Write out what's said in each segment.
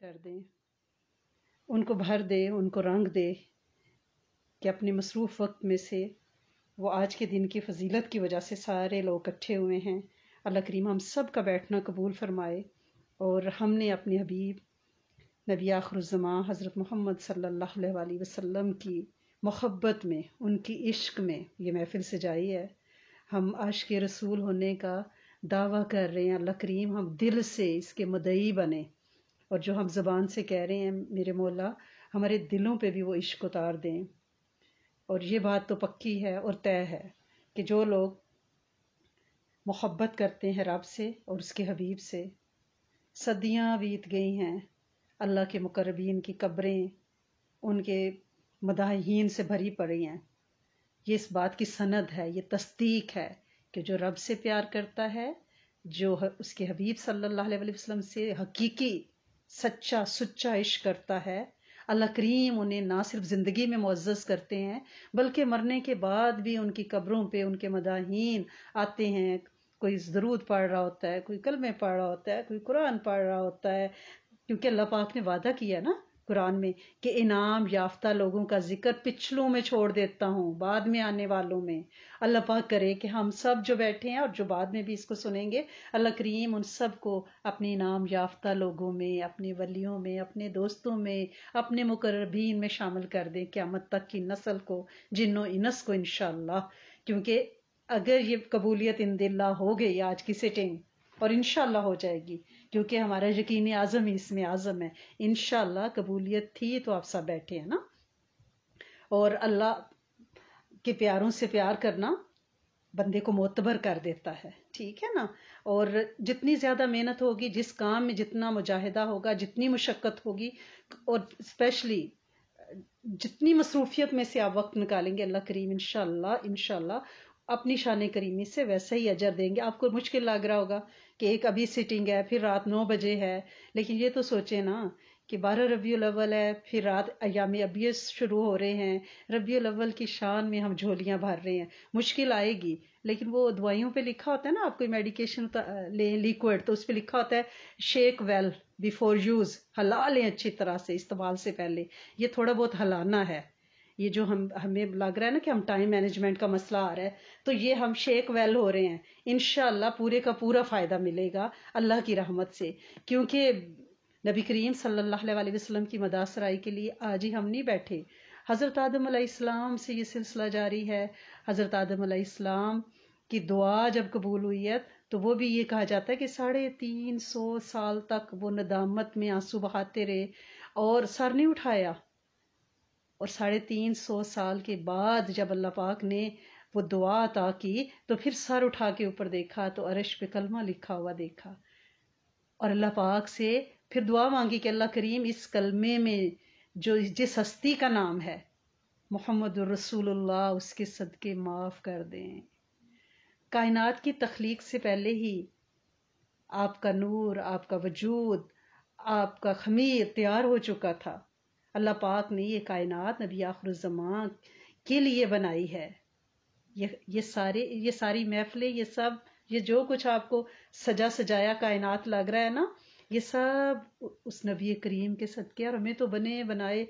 کر دیں ان کو بھر دے ان کو رنگ دے کہ اپنے مصروف وقت میں سے وہ آج کے دن کی فضیلت کی وجہ سے سارے لوگ اکٹھے ہوئے ہیں اللہ کریم ہم سب کا بیٹھنا قبول فرمائے اور ہم نے اپنے حبیب نبی آخر الزماں حضرت محمد صلی اللہ علیہ وسلم کی محبت میں ان کی عشق میں یہ محفل سے جائی ہے ہم عشق رسول ہونے کا دعویٰ کر رہے ہیں اللہ کریم ہم دل سے اس کے مدعی بنے اور جو ہم زبان سے کہہ رہے ہیں میرے مولا ہمارے دلوں پہ بھی وہ عشق اتار دیں اور یہ بات تو پکی ہے اور طے ہے کہ جو لوگ محبت کرتے ہیں رب سے اور اس کے حبیب سے صدیاں بیت گئی ہیں اللہ کے مقربین کی قبریں ان کے مداحین سے بھری پڑی ہیں یہ اس بات کی سند ہے یہ تصدیق ہے کہ جو رب سے پیار کرتا ہے جو اس کے حبیب صلی اللہ علیہ وسلم سے حقیقی سچا سچا عشق کرتا ہے اللہ کریم انہیں نہ صرف زندگی میں معزز کرتے ہیں بلکہ مرنے کے بعد بھی ان کی قبروں پہ ان کے مداہین آتے ہیں کوئی ضرورت پڑھ رہا ہوتا ہے کوئی کلمے پڑھ رہا ہوتا ہے کوئی قرآن پڑھ رہا ہوتا ہے کیونکہ اللہ پاک نے وعدہ کیا نا قرآن میں کہ انعام یافتہ لوگوں کا ذکر پچھلوں میں چھوڑ دیتا ہوں بعد میں آنے والوں میں اللہ پاک کرے کہ ہم سب جو بیٹھے ہیں اور جو بعد میں بھی اس کو سنیں گے اللہ کریم ان سب کو اپنے انعام یافتہ لوگوں میں اپنی ولیوں میں اپنے دوستوں میں اپنے مقربین میں شامل کر دیں قیامت تک کی نسل کو جنوں انس کو انشاءاللہ کیونکہ اگر یہ قبولیت ان دلہ ہو گئی آج کی سٹنگ اور انشاءاللہ ہو جائے گی کیونکہ ہمارا یقین اعظم اس میں اعظم ہے انشاءاللہ قبولیت تھی تو آپ سب بیٹھے ہیں نا اور اللہ کے پیاروں سے پیار کرنا بندے کو معتبر کر دیتا ہے ٹھیک ہے نا اور جتنی زیادہ محنت ہوگی جس کام میں جتنا مجاہدہ ہوگا جتنی مشقت ہوگی اور اسپیشلی جتنی مصروفیت میں سے آپ وقت نکالیں گے اللہ کریم انشاءاللہ انشاءاللہ اپنی شان کریمی سے ویسا ہی اجر دیں گے آپ کو مشکل لگ رہا ہوگا کہ ایک ابھی سٹنگ ہے پھر رات نو بجے ہے لیکن یہ تو سوچیں نا کہ بارہ ربیع الاول ہے پھر رات ایام ابیس شروع ہو رہے ہیں ربیع الاول کی شان میں ہم جھولیاں بھر رہے ہیں مشکل آئے گی لیکن وہ دوائیوں پہ لکھا ہوتا ہے نا آپ کوئی میڈیکیشن لیں لیکوڈ تو اس پہ لکھا ہوتا ہے شیک ویل بیفور یوز ہلا لیں اچھی طرح سے استعمال سے پہلے یہ تھوڑا بہت ہلانا ہے یہ جو ہم ہمیں لگ رہا ہے نا کہ ہم ٹائم مینجمنٹ کا مسئلہ آ رہا ہے تو یہ ہم شیک ویل ہو رہے ہیں انشاءاللہ پورے کا پورا فائدہ ملے گا اللہ کی رحمت سے کیونکہ نبی کریم صلی اللہ علیہ وسلم کی مداسرائے کے لیے آج ہی ہم نہیں بیٹھے حضرت آدم علیہ السلام سے یہ سلسلہ جاری ہے حضرت آدم علیہ السلام کی دعا جب قبول ہوئی ہے تو وہ بھی یہ کہا جاتا ہے کہ ساڑھے تین سو سال تک وہ ندامت میں آنسو بہاتے رہے اور سر نہیں اٹھایا اور ساڑھے تین سو سال کے بعد جب اللہ پاک نے وہ دعا عطا کی تو پھر سر اٹھا کے اوپر دیکھا تو عرش پہ کلمہ لکھا ہوا دیکھا اور اللہ پاک سے پھر دعا مانگی کہ اللہ کریم اس کلمے میں جو جس ہستی کا نام ہے محمد الرسول اللہ اس کے صدقے معاف کر دیں کائنات کی تخلیق سے پہلے ہی آپ کا نور آپ کا وجود آپ کا خمیر تیار ہو چکا تھا اللہ پاک نے یہ کائنات نبی آخر الزمان کے لیے بنائی ہے یہ یہ سارے یہ ساری محفلیں یہ سب یہ جو کچھ آپ کو سجا سجایا کائنات لگ رہا ہے نا یہ سب اس نبی کریم کے صدقے اور ہمیں تو بنے بنائے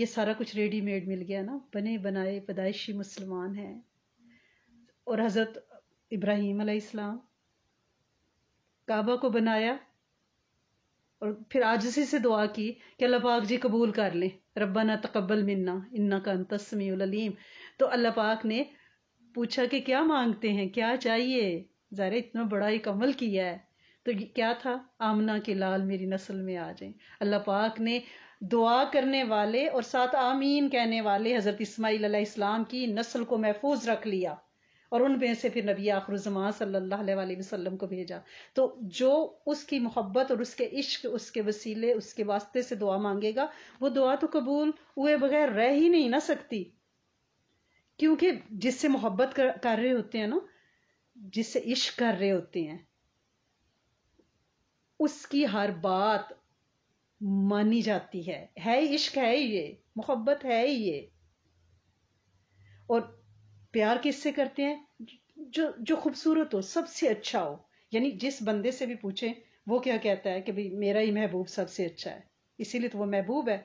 یہ سارا کچھ ریڈی میڈ مل گیا نا بنے بنائے پیدائشی مسلمان ہیں اور حضرت ابراہیم علیہ السلام کعبہ کو بنایا اور پھر آجزی سے دعا کی کہ اللہ پاک جی قبول کر لیں ربنا تقبل منا انا کا انتسمی العلیم تو اللہ پاک نے پوچھا کہ کیا مانگتے ہیں کیا چاہیے ظاہر اتنا بڑا ایک عمل کیا ہے تو کیا تھا آمنا کے لال میری نسل میں آ جائیں اللہ پاک نے دعا کرنے والے اور ساتھ آمین کہنے والے حضرت اسماعیل علیہ السلام کی نسل کو محفوظ رکھ لیا اور ان میں سے پھر نبی آخر صلی اللہ علیہ وآلہ وسلم کو بھیجا تو جو اس کی محبت اور اس کے عشق اس کے وسیلے اس کے واسطے سے دعا مانگے گا وہ دعا تو قبول ہوئے بغیر رہ ہی نہیں نہ سکتی کیونکہ جس سے محبت کر رہے ہوتے ہیں نا جس سے عشق کر رہے ہوتے ہیں اس کی ہر بات مانی جاتی ہے ہے عشق ہے یہ محبت ہے یہ اور پیار کس سے کرتے ہیں جو جو خوبصورت ہو سب سے اچھا ہو یعنی جس بندے سے بھی پوچھیں وہ کیا کہتا ہے کہ میرا ہی محبوب سب سے اچھا ہے اسی لیے تو وہ محبوب ہے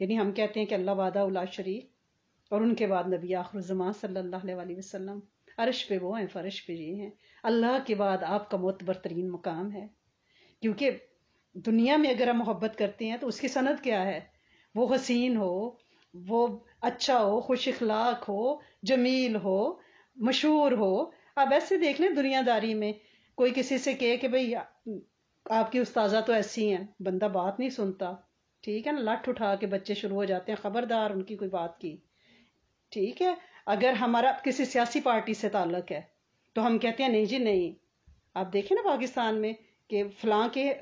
یعنی ہم کہتے ہیں کہ اللہ وعدہ اللہ شریف اور ان کے بعد نبی آخر الزما صلی اللہ علیہ وسلم عرش پہ وہ ہیں فرش پہ یہ جی ہیں اللہ کے بعد آپ کا معتبر برترین مقام ہے کیونکہ دنیا میں اگر ہم محبت کرتے ہیں تو اس کی صنعت کیا ہے وہ حسین ہو وہ اچھا ہو خوش اخلاق ہو جمیل ہو مشہور ہو آپ ایسے دیکھ لیں دنیا داری میں کوئی کسی سے کہے کہ بھئی آپ کی استاذہ تو ایسی ہیں بندہ بات نہیں سنتا ٹھیک ہے نا لٹ اٹھا کے بچے شروع ہو جاتے ہیں خبردار ان کی کوئی بات کی ٹھیک ہے اگر ہمارا کسی سیاسی پارٹی سے تعلق ہے تو ہم کہتے ہیں نہیں جی نہیں آپ دیکھیں نا پاکستان میں کہ فلاں کے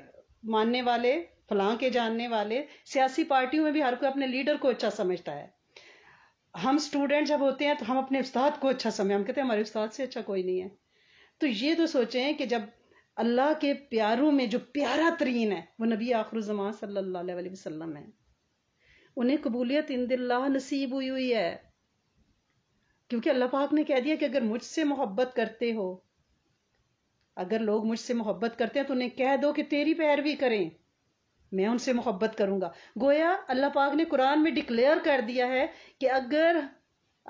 ماننے والے فلاں کے جاننے والے سیاسی پارٹیوں میں بھی ہر کوئی اپنے لیڈر کو اچھا سمجھتا ہے ہم اسٹوڈینٹ جب ہوتے ہیں تو ہم اپنے استاد کو اچھا سمجھیں ہم کہتے ہیں ہمارے استاد سے اچھا کوئی نہیں ہے تو یہ تو سوچیں کہ جب اللہ کے پیاروں میں جو پیارا ترین ہے وہ نبی آخر الزمان صلی اللہ علیہ وسلم ہے انہیں قبولیت ان اللہ نصیب ہوئی ہوئی ہے کیونکہ اللہ پاک نے کہہ دیا کہ اگر مجھ سے محبت کرتے ہو اگر لوگ مجھ سے محبت کرتے ہیں تو انہیں کہہ دو کہ تیری پیروی کریں میں ان سے محبت کروں گا گویا اللہ پاک نے قرآن میں ڈکلیئر کر دیا ہے کہ اگر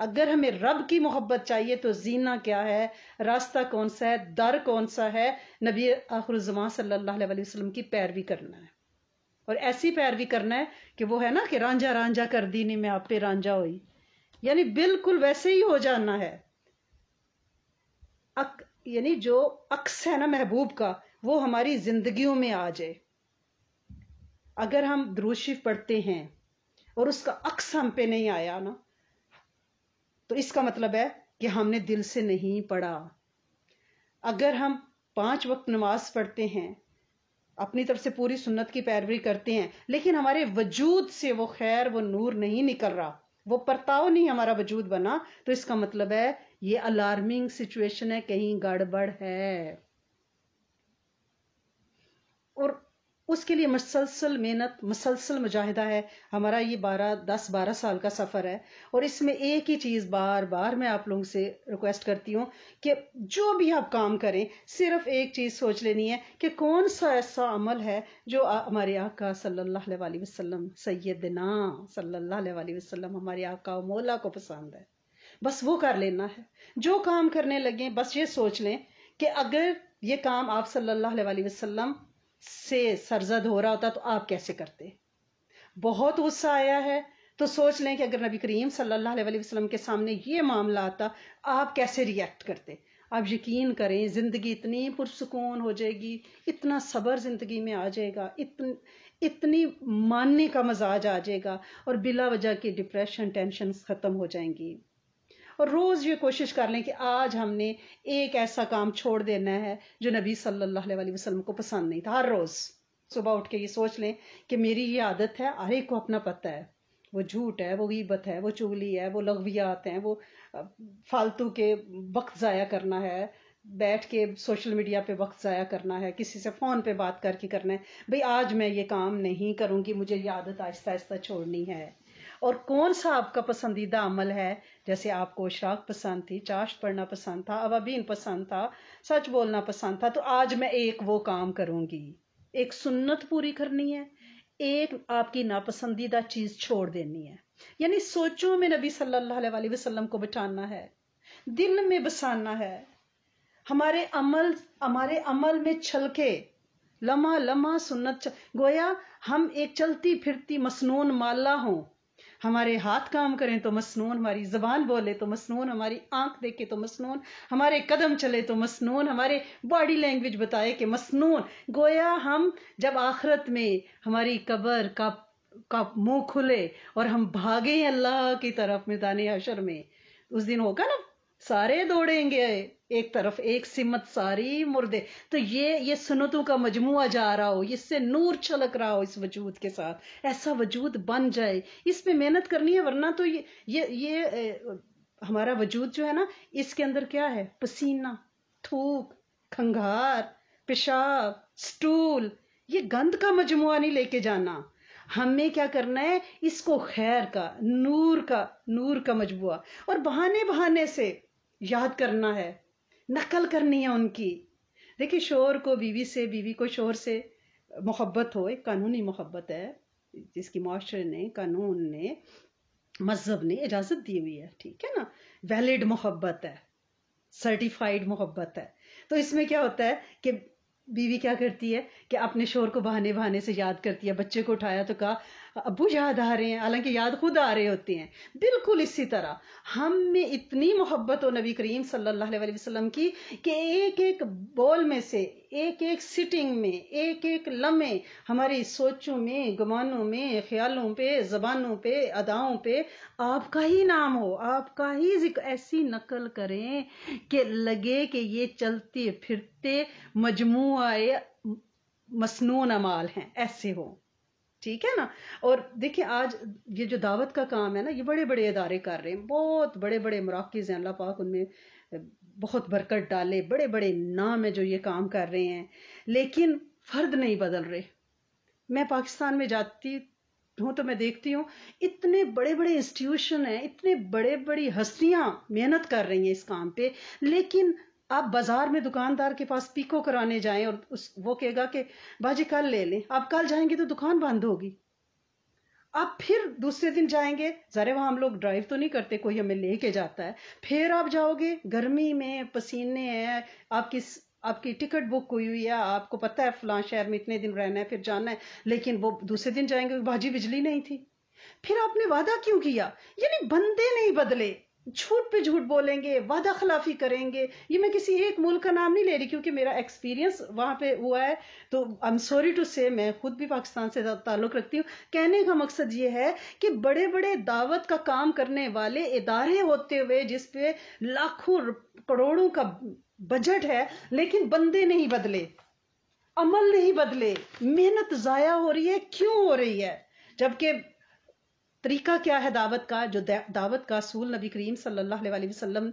اگر ہمیں رب کی محبت چاہیے تو زینا کیا ہے راستہ کون سا ہے در کون سا ہے نبی آخر الزماں صلی اللہ علیہ وسلم کی پیروی کرنا ہے اور ایسی پیروی کرنا ہے کہ وہ ہے نا کہ رانجھا رانجا کر دی نہیں میں آپ پہ رانجھا ہوئی یعنی بالکل ویسے ہی ہو جانا ہے یعنی جو اکس ہے نا محبوب کا وہ ہماری زندگیوں میں آ جائے اگر ہم دروشی پڑھتے ہیں اور اس کا ہم پہ نہیں آیا نا تو اس کا مطلب ہے کہ ہم نے دل سے نہیں پڑھا اگر ہم پانچ وقت نماز پڑھتے ہیں اپنی طرف سے پوری سنت کی پیروی کرتے ہیں لیکن ہمارے وجود سے وہ خیر وہ نور نہیں نکل رہا وہ پرتاؤ نہیں ہمارا وجود بنا تو اس کا مطلب ہے یہ الارمنگ سچویشن ہے کہیں گڑبڑ ہے اور اس کے لیے مسلسل محنت مسلسل مجاہدہ ہے ہمارا یہ بارہ دس بارہ سال کا سفر ہے اور اس میں ایک ہی چیز بار بار میں آپ لوگوں سے ریکویسٹ کرتی ہوں کہ جو بھی آپ کام کریں صرف ایک چیز سوچ لینی ہے کہ کون سا ایسا عمل ہے جو ہمارے آقا صلی اللہ علیہ وسلم سیدنا صلی اللہ علیہ وسلم ہمارے آقا و مولا کو پسند ہے بس وہ کر لینا ہے جو کام کرنے لگیں بس یہ سوچ لیں کہ اگر یہ کام آپ صلی اللہ علیہ وسلم سے سرزد ہو رہا ہوتا تو آپ کیسے کرتے بہت غصہ آیا ہے تو سوچ لیں کہ اگر نبی کریم صلی اللہ علیہ وسلم کے سامنے یہ معاملہ آتا آپ کیسے ریئیکٹ کرتے آپ یقین کریں زندگی اتنی پرسکون ہو جائے گی اتنا صبر زندگی میں آ جائے گا اتن اتنی ماننے کا مزاج آ جائے گا اور بلا وجہ کے ڈپریشن ٹینشن ختم ہو جائیں گی اور روز یہ کوشش کر لیں کہ آج ہم نے ایک ایسا کام چھوڑ دینا ہے جو نبی صلی اللہ علیہ وسلم کو پسند نہیں تھا ہر روز صبح اٹھ کے یہ سوچ لیں کہ میری یہ عادت ہے ہر ایک کو اپنا پتہ ہے وہ جھوٹ ہے وہ غیبت ہے وہ چگلی ہے وہ لغویات ہیں وہ فالتو کے وقت ضائع کرنا ہے بیٹھ کے سوشل میڈیا پہ وقت ضائع کرنا ہے کسی سے فون پہ بات کر کے کرنا ہے بھئی آج میں یہ کام نہیں کروں گی مجھے یہ عادت آہستہ آہستہ چھوڑنی ہے اور کون سا آپ کا پسندیدہ عمل ہے جیسے آپ کو اشراق پسند تھی چاشت پڑھنا پسند تھا ابابین پسند تھا سچ بولنا پسند تھا تو آج میں ایک وہ کام کروں گی ایک سنت پوری کرنی ہے ایک آپ کی ناپسندیدہ چیز چھوڑ دینی ہے یعنی سوچوں میں نبی صلی اللہ علیہ وسلم کو بٹھانا ہے دل میں بسانا ہے ہمارے عمل ہمارے عمل میں چھلکے لمحہ لمحہ سنت گویا ہم ایک چلتی پھرتی مسنون مالا ہوں ہمارے ہاتھ کام کریں تو مسنون ہماری زبان بولے تو مسنون ہماری آنکھ دیکھے تو مسنون ہمارے قدم چلے تو مسنون ہمارے باڈی لینگویج بتائے کہ مسنون گویا ہم جب آخرت میں ہماری قبر کا کاپ منہ کھلے اور ہم بھاگیں اللہ کی طرف میدان عشر میں اس دن ہوگا نا سارے دوڑیں گے ایک طرف ایک سمت ساری مردے تو یہ یہ سنتوں کا مجموعہ جا رہا ہو اس سے نور چھلک رہا ہو اس وجود کے ساتھ ایسا وجود بن جائے اس پہ محنت کرنی ہے ورنہ تو یہ یہ, ہمارا وجود جو ہے نا اس کے اندر کیا ہے پسینہ تھوک کھنگھار پیشاب سٹول یہ گند کا مجموعہ نہیں لے کے جانا ہمیں کیا کرنا ہے اس کو خیر کا نور کا نور کا مجموعہ اور بہانے بہانے سے یاد کرنا ہے نقل کرنی ہے ان کی دیکھیے شور کو بیوی سے بیوی کو شور سے محبت ہو ایک قانونی محبت ہے جس کی معاشرے نے قانون نے مذہب نے اجازت دی ہوئی ہے ٹھیک ہے نا ویلڈ محبت ہے سرٹیفائڈ محبت ہے تو اس میں کیا ہوتا ہے کہ بیوی کیا کرتی ہے کہ اپنے شور کو بہانے بہانے سے یاد کرتی ہے بچے کو اٹھایا تو کہا ابو یاد آ رہے ہیں حالانکہ یاد خود آ رہے ہوتے ہیں بالکل اسی طرح ہم میں اتنی محبت ہو نبی کریم صلی اللہ علیہ وسلم کی کہ ایک ایک بول میں سے ایک ایک سٹنگ میں ایک ایک لمحے ہماری سوچوں میں گمانوں میں خیالوں پہ زبانوں پہ اداؤں پہ آپ کا ہی نام ہو آپ کا ہی ذکر ایسی نقل کریں کہ لگے کہ یہ چلتے پھرتے مجموعہ مصنون امال ہیں ایسے ہو ٹھیک ہے نا اور دیکھیں آج یہ جو دعوت کا کام ہے نا یہ بڑے بڑے ادارے کر رہے ہیں بہت بڑے بڑے مراکز ہیں اللہ پاک ان میں بہت برکت ڈالے بڑے بڑے نام ہیں جو یہ کام کر رہے ہیں لیکن فرد نہیں بدل رہے میں پاکستان میں جاتی ہوں تو میں دیکھتی ہوں اتنے بڑے بڑے انسٹیٹیوشن ہیں اتنے بڑے بڑی ہستیاں محنت کر رہی ہیں اس کام پہ لیکن آپ بازار میں دکاندار کے پاس پیکو کرانے جائیں اور وہ کہے گا کہ باجی کل لے لیں آپ کل جائیں گے تو دکان بند ہوگی آپ پھر دوسرے دن جائیں گے ذرا وہاں ہم لوگ ڈرائیو تو نہیں کرتے کوئی ہمیں لے کے جاتا ہے پھر آپ جاؤ گے گرمی میں پسینے ہیں آپ کی آپ کی ٹکٹ بک ہوئی ہوئی ہے آپ کو پتہ ہے فلاں شہر میں اتنے دن رہنا ہے پھر جانا ہے لیکن وہ دوسرے دن جائیں گے بھاجی بجلی نہیں تھی پھر آپ نے وعدہ کیوں کیا یعنی بندے نہیں بدلے جھوٹ پہ جھوٹ بولیں گے وعدہ خلافی کریں گے یہ میں کسی ایک ملک کا نام نہیں لے رہی کیونکہ میرا ایکسپیرینس وہاں پہ ہوا ہے تو آئی سوری ٹو سے میں خود بھی پاکستان سے تعلق رکھتی ہوں کہنے کا مقصد یہ ہے کہ بڑے بڑے دعوت کا کام کرنے والے ادارے ہوتے ہوئے جس پہ لاکھوں کروڑوں کا بجٹ ہے لیکن بندے نہیں بدلے عمل نہیں بدلے محنت ضائع ہو رہی ہے کیوں ہو رہی ہے جبکہ طریقہ کیا ہے دعوت کا جو دعوت کا اصول نبی کریم صلی اللہ علیہ وسلم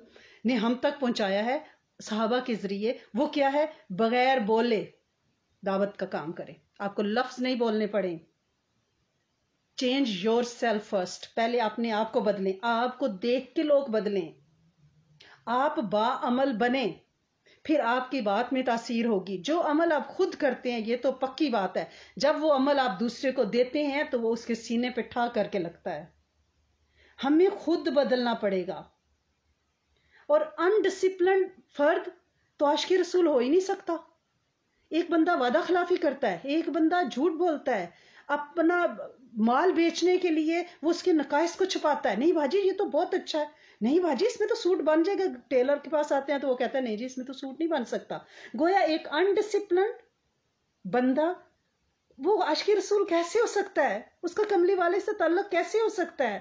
نے ہم تک پہنچایا ہے صحابہ کے ذریعے وہ کیا ہے بغیر بولے دعوت کا کام کریں آپ کو لفظ نہیں بولنے پڑیں چینج یور سیلف فرسٹ پہلے اپنے آپ کو بدلیں آپ کو دیکھ کے لوگ بدلیں آپ با عمل بنیں پھر آپ کی بات میں تاثیر ہوگی جو عمل آپ خود کرتے ہیں یہ تو پکی بات ہے جب وہ عمل آپ دوسرے کو دیتے ہیں تو وہ اس کے سینے پہ ٹھا کر کے لگتا ہے ہمیں خود بدلنا پڑے گا اور انڈسپلنڈ فرد تو آشکی رسول ہو ہی نہیں سکتا ایک بندہ وعدہ خلافی کرتا ہے ایک بندہ جھوٹ بولتا ہے اپنا مال بیچنے کے لیے وہ اس کے نقائص کو چھپاتا ہے نہیں بھاجی یہ تو بہت اچھا ہے نہیں باجی اس میں تو سوٹ بن جائے گا ٹیلر کے پاس آتے ہیں تو وہ کہتا ہے نہیں جی اس میں تو سوٹ نہیں بن سکتا گویا ایک انڈسپلن بندہ وہ عشقی رسول کیسے ہو سکتا ہے اس کا کملی والے سے تعلق کیسے ہو سکتا ہے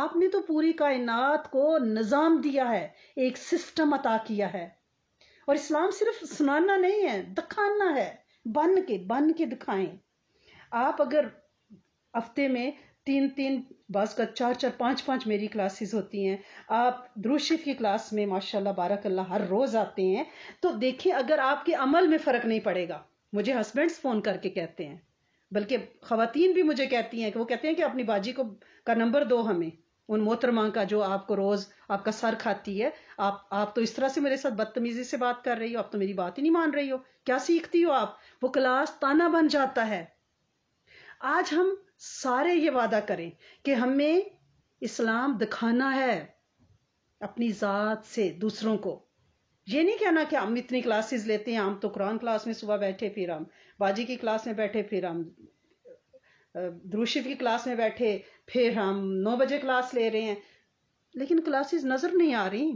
آپ نے تو پوری کائنات کو نظام دیا ہے ایک سسٹم عطا کیا ہے اور اسلام صرف سنانا نہیں ہے دکھانا ہے بن کے بن کے دکھائیں آپ اگر ہفتے میں تین تین بعض کا چار چار پانچ پانچ میری کلاسز ہوتی ہیں آپ دروشف کی کلاس میں ماشاء اللہ بارک اللہ ہر روز آتے ہیں تو دیکھیں اگر آپ کے عمل میں فرق نہیں پڑے گا مجھے ہسبینڈس فون کر کے کہتے ہیں بلکہ خواتین بھی مجھے کہتی ہیں کہ وہ کہتے ہیں کہ اپنی باجی کو کا نمبر دو ہمیں ان محترمہ کا جو آپ کو روز آپ کا سر کھاتی ہے آپ آپ تو اس طرح سے میرے ساتھ بدتمیزی سے بات کر رہی ہو آپ تو میری بات ہی نہیں مان رہی ہو کیا سیکھتی ہو آپ وہ کلاس تانا بن جاتا ہے آج ہم سارے یہ وعدہ کریں کہ ہمیں اسلام دکھانا ہے اپنی ذات سے دوسروں کو یہ نہیں کہنا کہ ہم اتنی کلاسز لیتے ہیں ہم تو قرآن کلاس میں صبح بیٹھے پھر ہم باجی کی کلاس میں بیٹھے پھر ہم دروشف کی کلاس میں بیٹھے پھر ہم نو بجے کلاس لے رہے ہیں لیکن کلاسز نظر نہیں آ رہی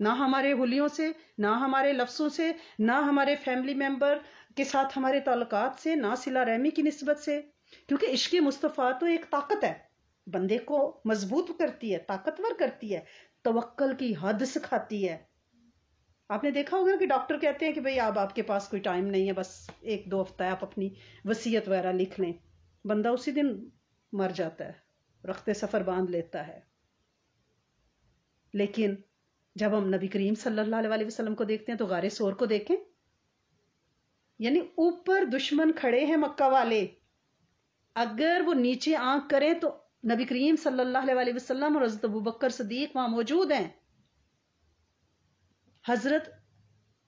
نہ ہمارے ہولیوں سے نہ ہمارے لفظوں سے نہ ہمارے فیملی ممبر کے ساتھ ہمارے تعلقات سے نہ سلا رحمی کی نسبت سے کیونکہ عشق مصطفیٰ تو ایک طاقت ہے بندے کو مضبوط کرتی ہے طاقتور کرتی ہے توکل کی حد سکھاتی ہے آپ نے دیکھا ہوگا کہ ڈاکٹر کہتے ہیں کہ بھئی آپ آپ کے پاس کوئی ٹائم نہیں ہے بس ایک دو ہفتہ آپ اپنی وصیت وغیرہ لکھ لیں بندہ اسی دن مر جاتا ہے رخت سفر باندھ لیتا ہے لیکن جب ہم نبی کریم صلی اللہ علیہ وسلم کو دیکھتے ہیں تو غارے سور کو دیکھیں یعنی اوپر دشمن کھڑے ہیں مکہ والے اگر وہ نیچے آنکھ کریں تو نبی کریم صلی اللہ علیہ وسلم اور حضرت ابو بکر صدیق وہاں موجود ہیں حضرت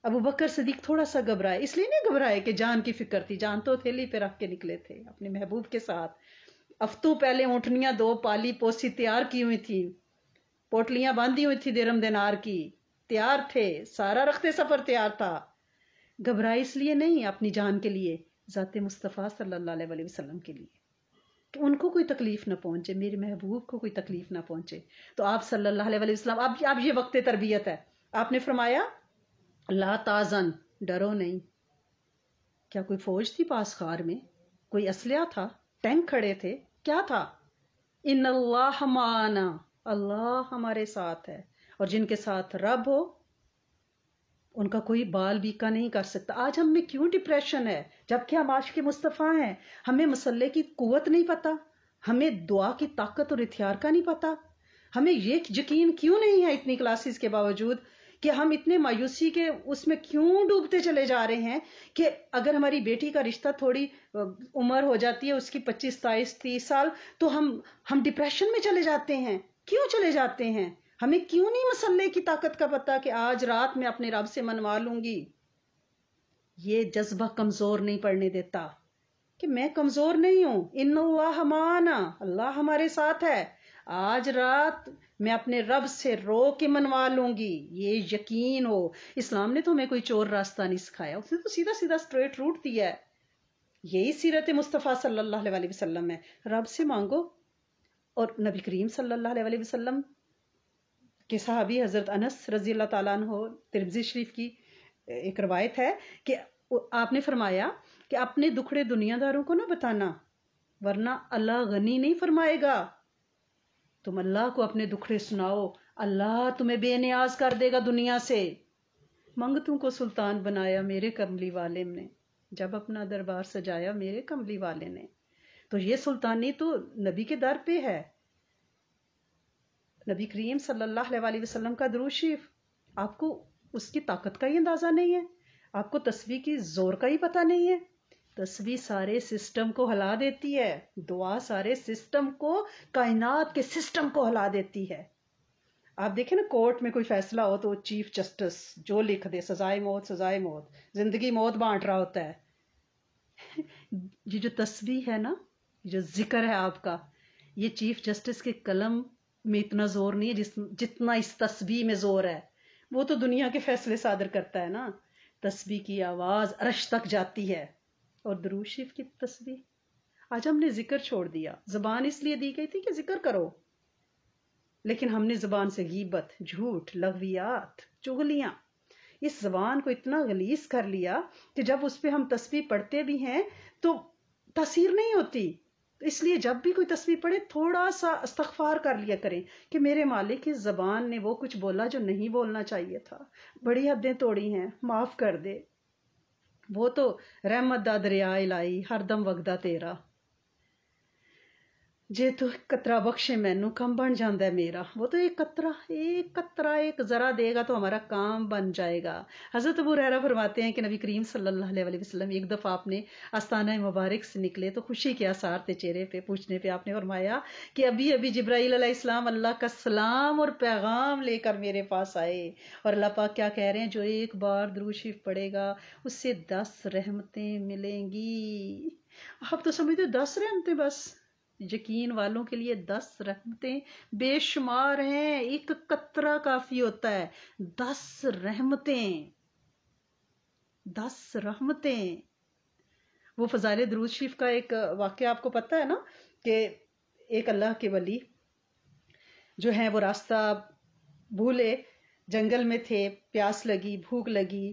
ابو بکر صدیق تھوڑا سا گھبرائے اس لیے نہیں گھبرائے کہ جان کی فکر تھی جان تو تھیلی پہ رکھ کے نکلے تھے اپنے محبوب کے ساتھ افتو پہلے اونٹنیاں دو پالی پوسی تیار کی ہوئی تھی پوٹلیاں باندھی ہوئی تھی دیرم دینار کی تیار تھے سارا رکھتے سفر تیار تھا گھبرائے اس لیے نہیں اپنی جان کے لیے ذات مصطفیٰ صلی اللہ علیہ وسلم کے لیے کہ ان کو کوئی تکلیف نہ پہنچے میرے محبوب کو کوئی تکلیف نہ پہنچے تو آپ صلی اللہ علیہ وسلم اب یہ وقت تربیت ہے آپ نے فرمایا لا تازن ڈرو نہیں کیا کوئی فوج تھی پاس خار میں کوئی اسلحہ تھا ٹینک کھڑے تھے کیا تھا ان اللہ مانا اللہ ہمارے ساتھ ہے اور جن کے ساتھ رب ہو ان کا کوئی بال بیکا نہیں کر سکتا آج ہم میں کیوں ڈپریشن ہے جبکہ ہم آج کے مصطفیٰ ہیں ہمیں مسلح کی قوت نہیں پتا ہمیں دعا کی طاقت اور ہتھیار کا نہیں پتا ہمیں یہ یقین کیوں نہیں ہے اتنی کلاسز کے باوجود کہ ہم اتنے مایوسی کے اس میں کیوں ڈوبتے چلے جا رہے ہیں کہ اگر ہماری بیٹی کا رشتہ تھوڑی عمر ہو جاتی ہے اس کی پچیس تائیس تیس سال تو ہم ہم ڈپریشن میں چلے جاتے ہیں کیوں چلے جاتے ہیں ہمیں کیوں نہیں مسلح کی طاقت کا پتہ کہ آج رات میں اپنے رب سے منوا لوں گی یہ جذبہ کمزور نہیں پڑنے دیتا کہ میں کمزور نہیں ہوں ان اللہ اللہ ہمارے ساتھ ہے آج رات میں اپنے رب سے رو کے منوا لوں گی یہ یقین ہو اسلام نے تو ہمیں کوئی چور راستہ نہیں سکھایا اس نے تو سیدھا سیدھا اسٹریٹ دیا ہے یہی سیرت مصطفیٰ صلی اللہ علیہ وسلم ہے رب سے مانگو اور نبی کریم صلی اللہ علیہ وسلم کہ صحابی حضرت انس رضی اللہ تعالیٰ عنہ ترمزی شریف کی ایک روایت ہے کہ آپ نے فرمایا کہ اپنے دکھڑے دنیا داروں کو نہ بتانا ورنہ اللہ غنی نہیں فرمائے گا تم اللہ کو اپنے دکھڑے سناؤ اللہ تمہیں بے نیاز کر دے گا دنیا سے منگتوں کو سلطان بنایا میرے کملی والے نے جب اپنا دربار سجایا میرے کملی والے نے تو یہ سلطانی تو نبی کے در پہ ہے نبی کریم صلی اللہ علیہ وسلم کا شریف آپ کو اس کی طاقت کا ہی اندازہ نہیں ہے آپ کو تصویر کی زور کا ہی پتہ نہیں ہے تصویر سارے سسٹم کو ہلا دیتی ہے دعا سارے سسٹم کو کائنات کے سسٹم کو ہلا دیتی ہے آپ دیکھیں نا کورٹ میں کوئی فیصلہ ہو تو چیف جسٹس جو لکھ دے سزائے موت سزائے موت زندگی موت بانٹ رہا ہوتا ہے یہ جو تصویر ہے نا یہ جو ذکر ہے آپ کا یہ چیف جسٹس کے قلم میں اتنا زور نہیں ہے جس جتنا اس تسبیح میں زور ہے وہ تو دنیا کے فیصلے صادر کرتا ہے نا تسبیح کی آواز عرش تک جاتی ہے اور درو شریف کی تسبیح آج ہم نے ذکر چھوڑ دیا زبان اس لیے دی گئی تھی کہ ذکر کرو لیکن ہم نے زبان سے غیبت جھوٹ لغویات چغلیاں اس زبان کو اتنا غلیظ کر لیا کہ جب اس پہ ہم تسبیح پڑھتے بھی ہیں تو تاثیر نہیں ہوتی اس لیے جب بھی کوئی تصویر پڑھے تھوڑا سا استغفار کر لیا کریں کہ میرے مالک اس زبان نے وہ کچھ بولا جو نہیں بولنا چاہیے تھا بڑی حدیں توڑی ہیں معاف کر دے وہ تو رحمت دا دریا لائی ہر دم وقدہ تیرا جی تو قطرہ بخشے مینو کم بن جانا ہے میرا وہ تو ایک قطرہ ایک قطرہ ایک ذرا دے گا تو ہمارا کام بن جائے گا حضرت ابو برا فرماتے ہیں کہ نبی کریم صلی اللہ علیہ وسلم ایک دفعہ آپ نے آستانہ مبارک سے نکلے تو خوشی کے آثار تھے چہرے پہ پوچھنے پہ آپ نے فرمایا کہ ابھی ابھی جبرائیل علیہ السلام اللہ کا سلام اور پیغام لے کر میرے پاس آئے اور اللہ پاک کیا کہہ رہے ہیں جو ایک بار دروشی پڑے گا اس سے دس رحمتیں ملیں گی آپ تو سمجھتے ہو دس رحمتیں بس یقین والوں کے لیے دس رحمتیں بے شمار ہیں ایک قطرہ کافی ہوتا ہے دس رحمتیں دس رحمتیں وہ فضائل درود شریف کا ایک واقعہ آپ کو پتہ ہے نا کہ ایک اللہ کے ولی جو ہیں وہ راستہ بھولے جنگل میں تھے پیاس لگی بھوک لگی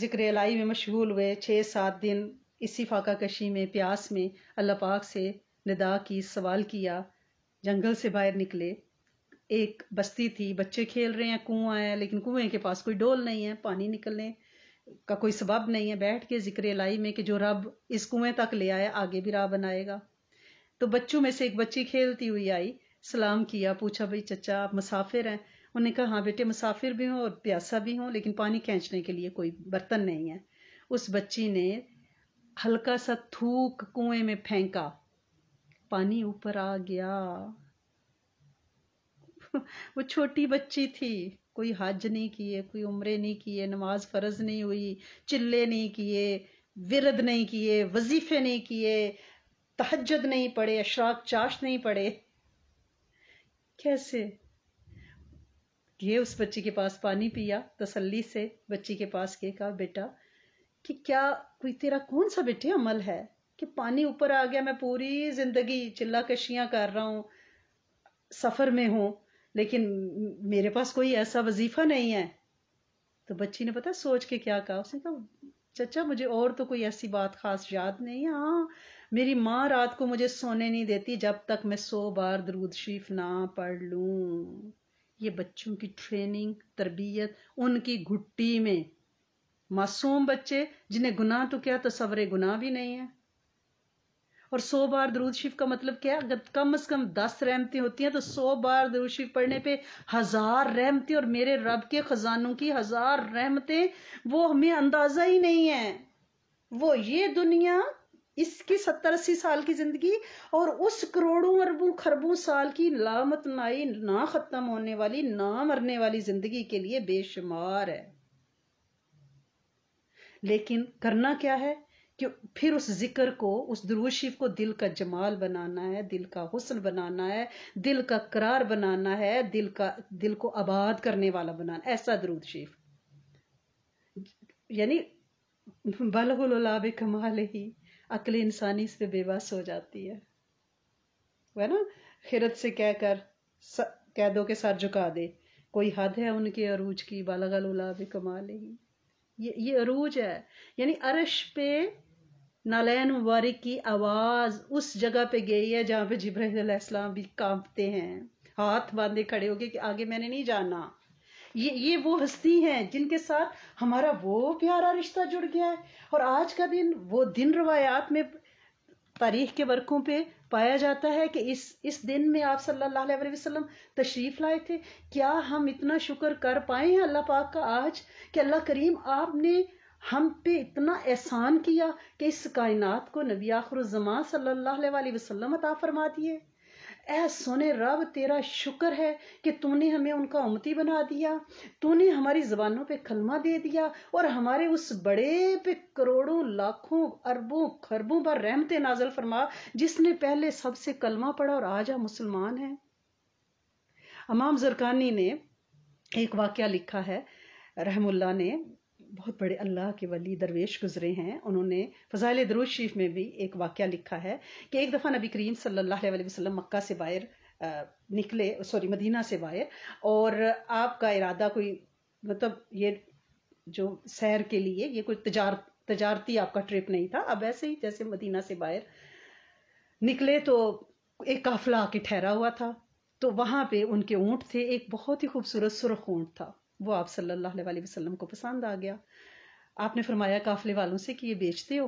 ذکر الائی میں مشغول ہوئے چھ سات دن اسی فاقہ کشی میں پیاس میں اللہ پاک سے ندا کی سوال کیا جنگل سے باہر نکلے ایک بستی تھی بچے کھیل رہے ہیں کنواں ہے لیکن کنویں کے پاس کوئی ڈول نہیں ہے پانی نکلنے کا کوئی سبب نہیں ہے بیٹھ کے ذکر لائی میں کہ جو رب اس کنویں تک لے آیا آگے بھی راہ بنائے گا تو بچوں میں سے ایک بچی کھیلتی ہوئی آئی سلام کیا پوچھا بھائی چچا آپ مسافر ہیں انہوں نے کہا ہاں بیٹے مسافر بھی ہوں اور پیاسا بھی ہوں لیکن پانی کھینچنے کے لیے کوئی برتن نہیں ہے اس بچی نے ہلکا سا تھوک کنویں میں پھینکا پانی اوپر آ گیا وہ چھوٹی بچی تھی کوئی حج نہیں کیے کوئی عمرے نہیں کیے نماز فرض نہیں ہوئی چلے نہیں کیے ورد نہیں کیے وظیفے نہیں کیے تہجد نہیں پڑے اشراق چاش نہیں پڑے کیسے یہ اس بچی کے پاس پانی پیا تسلی سے بچی کے پاس کہا بیٹا کہ کیا کوئی تیرا کون سا بیٹے عمل ہے کہ پانی اوپر آ گیا میں پوری زندگی چلا کشیاں کر رہا ہوں سفر میں ہوں لیکن میرے پاس کوئی ایسا وظیفہ نہیں ہے تو بچی نے پتا سوچ کے کیا کہا اس نے کہا چچا مجھے اور تو کوئی ایسی بات خاص یاد نہیں ہے ہاں میری ماں رات کو مجھے سونے نہیں دیتی جب تک میں سو بار درود شریف نہ پڑھ لوں یہ بچوں کی ٹریننگ تربیت ان کی گھٹی میں معصوم بچے جنہیں گناہ تو کیا تصور گناہ بھی نہیں ہے اور سو بار درود شریف کا مطلب کیا کم کم از دس رحمتیں ہوتی ہیں تو سو بار درود شریف پڑھنے پہ ہزار رحمتیں اور میرے رب کے خزانوں کی ہزار رحمتیں وہ ہمیں اندازہ ہی نہیں ہے اس کی ستر اسی سال کی زندگی اور اس کروڑوں اربوں خربوں سال کی لامت نائی نہ ختم ہونے والی نہ مرنے والی زندگی کے لیے بے شمار ہے لیکن کرنا کیا ہے کہ پھر اس ذکر کو اس دروشیف کو دل کا جمال بنانا ہے دل کا حسن بنانا ہے دل کا قرار بنانا ہے دل کا دل کو آباد کرنے والا بنانا ایسا درود شیف یعنی بلغل الاب ہی عقل انسانی اس پہ بے بس ہو جاتی ہے نا خرت سے کہہ کر کہہ دو کے ساتھ جھکا دے کوئی حد ہے ان کے عروج کی بالغ الاب کما کمال یہ یہ عروج ہے یعنی عرش پہ نالین مبارک کی آواز اس جگہ پہ گئی ہے جہاں پہ علیہ السلام بھی کانپتے ہیں ہاتھ باندھے کھڑے ہو گئے کہ آگے میں نے نہیں جانا یہ وہ ہستی ہیں جن کے ساتھ ہمارا وہ پیارا رشتہ جڑ گیا ہے اور آج کا دن وہ دن روایات میں تاریخ کے ورقوں پہ پایا جاتا ہے کہ اس اس دن میں آپ صلی اللہ علیہ وسلم تشریف لائے تھے کیا ہم اتنا شکر کر پائے ہیں اللہ پاک کا آج کہ اللہ کریم آپ نے ہم پہ اتنا احسان کیا کہ اس کائنات کو نبی آخر الزمان صلی اللہ علیہ وسلم عطا فرما دیے اے سونے رب تیرا شکر ہے کہ تم نے ہمیں ان کا امتی بنا دیا تو نے ہماری زبانوں پہ کلمہ دے دیا اور ہمارے اس بڑے پہ کروڑوں لاکھوں اربوں خربوں پر رحمت نازل فرما جس نے پہلے سب سے کلمہ پڑھا اور آج ہم مسلمان ہیں امام زرکانی نے ایک واقعہ لکھا ہے رحم اللہ نے بہت بڑے اللہ کے ولی درویش گزرے ہیں انہوں نے فضائل دروش شریف میں بھی ایک واقعہ لکھا ہے کہ ایک دفعہ نبی کریم صلی اللہ علیہ وسلم مکہ سے باہر نکلے سوری مدینہ سے باہر اور آپ کا ارادہ کوئی مطلب یہ جو سیر کے لیے یہ کوئی تجارت تجارتی آپ کا ٹرپ نہیں تھا اب ایسے ہی جیسے مدینہ سے باہر نکلے تو ایک قافلہ آ کے ٹھہرا ہوا تھا تو وہاں پہ ان کے اونٹ تھے ایک بہت ہی خوبصورت سرخ اونٹ تھا وہ آپ صلی اللہ علیہ وسلم کو پسند آ گیا آپ نے فرمایا کافلے والوں سے کہ یہ بیچتے ہو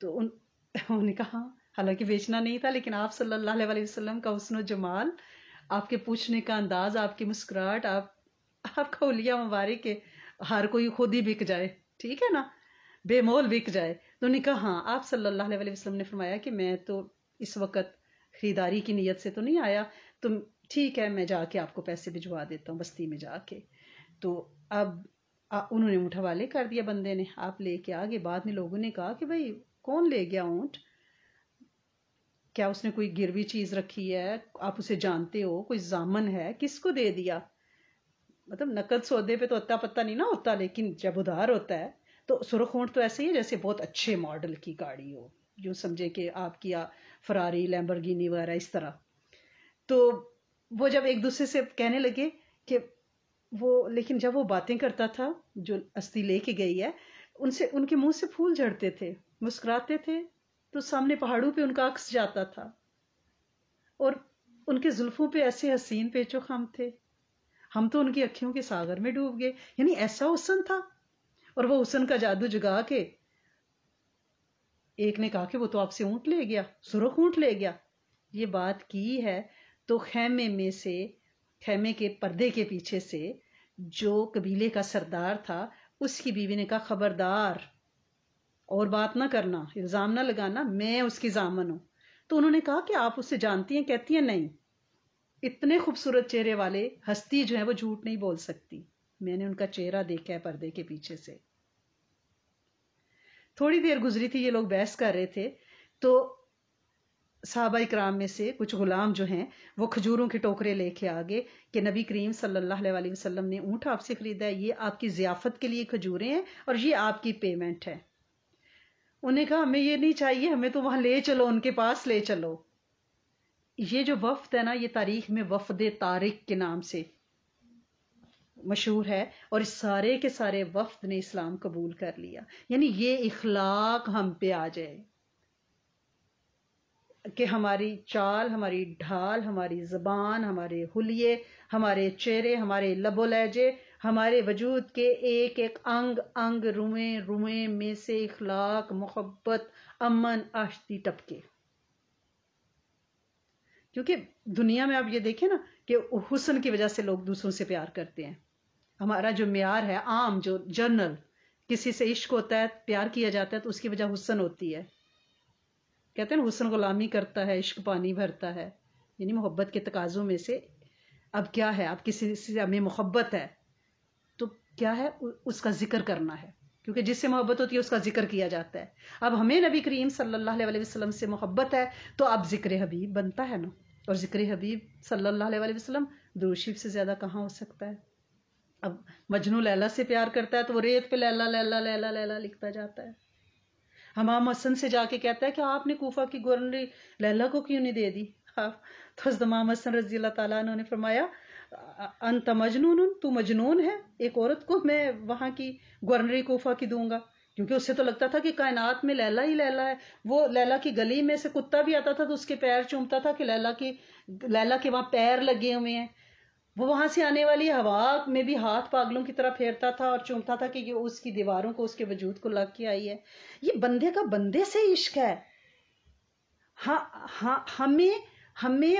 تو انہوں نے کہا حالانکہ بیچنا نہیں تھا لیکن آپ صلی اللہ علیہ وسلم کا حسن و جمال آپ کے پوچھنے کا انداز آپ کی آپ کا مبارک ہر کوئی خود ہی بک جائے ٹھیک ہے نا بے مول بک جائے انہوں نے کہا ہاں آپ صلی اللہ علیہ وسلم نے فرمایا کہ میں تو اس وقت خریداری کی نیت سے تو نہیں آیا تم ٹھیک ہے میں جا کے آپ کو پیسے بھجوا دیتا ہوں بستی میں جا کے تو اب انہوں نے اونٹ حوالے کر دیا بندے نے آپ لے کے آگے بعد میں لوگوں نے کہا کہ کون لے گیا اونٹ کیا اس نے کوئی گروی چیز رکھی ہے آپ اسے جانتے ہو کوئی زامن ہے کس کو دے دیا مطلب نقد سودے پہ تو اتنا پتہ نہیں نا ہوتا لیکن جب ادھار ہوتا ہے تو سرخ اونٹ تو ایسے ہی ہے جیسے بہت اچھے ماڈل کی گاڑی ہو جو سمجھے کہ آپ کی فراری لیمبرگینی وغیرہ اس طرح تو وہ جب ایک دوسرے سے کہنے لگے کہ وہ لیکن جب وہ باتیں کرتا تھا جو اسی لے کے گئی ہے ان سے ان کے منہ سے پھول جھڑتے تھے مسکراتے تھے تو سامنے پہاڑوں پہ ان کا عکس جاتا تھا اور ان کے زلفوں پہ ایسے حسین پیچو خام تھے ہم تو ان کی اکھیوں کے ساگر میں ڈوب گئے یعنی ایسا حسن تھا اور وہ حسن کا جادو جگا کے ایک نے کہا کہ وہ تو آپ سے اونٹ لے گیا سرخ اونٹ لے گیا یہ بات کی ہے تو خیمے میں سے خیمے کے پردے کے پیچھے سے جو قبیلے کا سردار تھا اس کی بیوی نے کہا خبردار اور بات نہ کرنا الزام نہ لگانا میں اس کی ہوں تو انہوں نے کہا کہ آپ اسے جانتی ہیں کہتی ہیں نہیں اتنے خوبصورت چہرے والے ہستی جو ہے وہ جھوٹ نہیں بول سکتی میں نے ان کا چہرہ دیکھا ہے پردے کے پیچھے سے تھوڑی دیر گزری تھی یہ لوگ بحث کر رہے تھے تو صحابہ اکرام میں سے کچھ غلام جو ہیں وہ کھجوروں کے ٹوکرے لے کے آگے کہ نبی کریم صلی اللہ علیہ وسلم نے اونٹ آپ سے خریدا ہے یہ آپ کی ضیافت کے لیے کھجورے ہیں اور یہ آپ کی پیمنٹ ہے انہیں کہا ہمیں یہ نہیں چاہیے ہمیں تو وہاں لے چلو ان کے پاس لے چلو یہ جو وفد ہے نا یہ تاریخ میں وفد تارک کے نام سے مشہور ہے اور اس سارے کے سارے وفد نے اسلام قبول کر لیا یعنی یہ اخلاق ہم پہ آ جائے کہ ہماری چال ہماری ڈھال ہماری زبان ہمارے حلیے ہمارے چہرے ہمارے لب و لہجے ہمارے وجود کے ایک ایک انگ انگ رویں روئیں میں سے اخلاق محبت امن آشتی ٹپکے کیونکہ دنیا میں آپ یہ دیکھیں نا کہ حسن کی وجہ سے لوگ دوسروں سے پیار کرتے ہیں ہمارا جو معیار ہے عام جو جنرل کسی سے عشق ہوتا ہے پیار کیا جاتا ہے تو اس کی وجہ حسن ہوتی ہے کہتے ہیں حسن غلامی کرتا ہے عشق پانی بھرتا ہے یعنی محبت کے تقاضوں میں سے اب کیا ہے اب کسی سے ہمیں محبت ہے تو کیا ہے اس کا ذکر کرنا ہے کیونکہ جس سے محبت ہوتی ہے اس کا ذکر کیا جاتا ہے اب ہمیں نبی کریم صلی اللہ علیہ وسلم سے محبت ہے تو اب ذکر حبیب بنتا ہے نا اور ذکر حبیب صلی اللہ علیہ وسلم دروشیف سے زیادہ کہاں ہو سکتا ہے اب مجنو لیلا سے پیار کرتا ہے تو وہ ریت پہ لیلا لیلا لیلا لکھتا جاتا ہے ہمام حسن سے جا کے کہتا ہے کہ آپ نے کوفہ کی گورنری لیلا کو کیوں نہیں دے دی ہاں، تو حسدمام حسن رضی اللہ تعالیٰ نے فرمایا انت مجنون تو مجنون ہے ایک عورت کو میں وہاں کی گورنری کوفہ کی دوں گا کیونکہ اس سے تو لگتا تھا کہ کائنات میں لیلا ہی لیلا ہے وہ لیلا کی گلی میں سے کتا بھی آتا تھا تو اس کے پیر چومتا تھا کہ لیلا کی لیلا کے وہاں پیر لگے ہوئے ہیں وہ وہاں سے آنے والی ہوا میں بھی ہاتھ پاگلوں کی طرح پھیرتا تھا اور چومتا تھا کہ یہ اس کی دیواروں کو اس کے وجود کو لگ کے آئی ہے یہ بندے کا بندے سے عشق ہے ہاں، ہاں، ہمیں ہمیں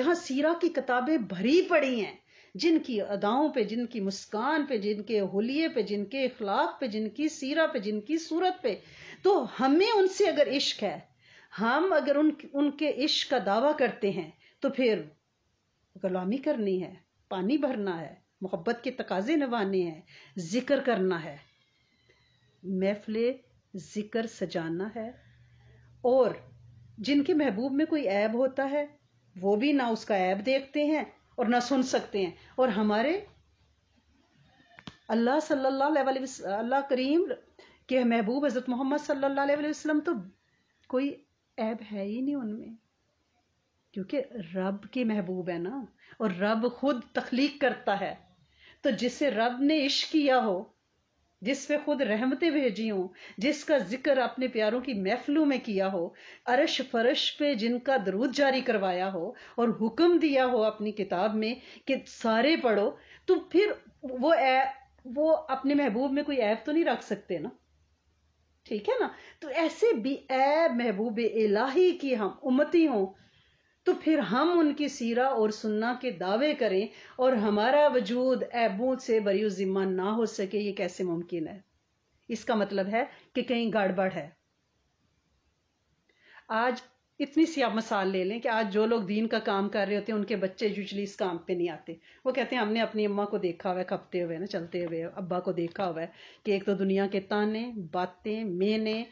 جہاں سیرا کی کتابیں بھری پڑی ہیں جن کی اداؤں پہ جن کی مسکان پہ جن کے ہولیے پہ جن کے اخلاق پہ جن کی سیرا پہ جن کی صورت پہ تو ہمیں ان سے اگر عشق ہے ہم اگر ان کے عشق کا دعویٰ کرتے ہیں تو پھر غلامی کرنی ہے پانی بھرنا ہے محبت کے تقاضے نبھانے ہیں ذکر کرنا ہے محفل ذکر سجانا ہے اور جن کے محبوب میں کوئی عیب ہوتا ہے وہ بھی نہ اس کا عیب دیکھتے ہیں اور نہ سن سکتے ہیں اور ہمارے اللہ صلی اللہ علیہ وسلم اللہ کریم کے محبوب حضرت محمد صلی اللہ علیہ وسلم تو کوئی عیب ہے ہی نہیں ان میں کیونکہ رب کی محبوب ہے نا اور رب خود تخلیق کرتا ہے تو جسے رب نے عشق کیا ہو جس پہ خود رحمتیں بھیجی ہوں جس کا ذکر اپنے پیاروں کی محفلوں میں کیا ہو عرش فرش پہ جن کا درود جاری کروایا ہو اور حکم دیا ہو اپنی کتاب میں کہ سارے پڑھو تو پھر وہ وہ اپنے محبوب میں کوئی عیب تو نہیں رکھ سکتے نا ٹھیک ہے نا تو ایسے بھی اے محبوب الہی کی ہم امتی ہوں تو پھر ہم ان کی سیرہ اور سننا کے دعوے کریں اور ہمارا وجود ایبوں سے بریو ذمہ نہ ہو سکے یہ کیسے ممکن ہے اس کا مطلب ہے کہ کہیں گڑبڑ ہے آج اتنی سی آپ مسال لے لیں کہ آج جو لوگ دین کا کام کر رہے ہوتے ہیں ان کے بچے یوزلی اس کام پہ نہیں آتے وہ کہتے ہیں ہم نے اپنی اماں کو دیکھا ہوا ہے کھپتے ہوئے نا چلتے ہوئے ابا کو دیکھا ہوا ہے کہ ایک تو دنیا کے تانے باتیں مینے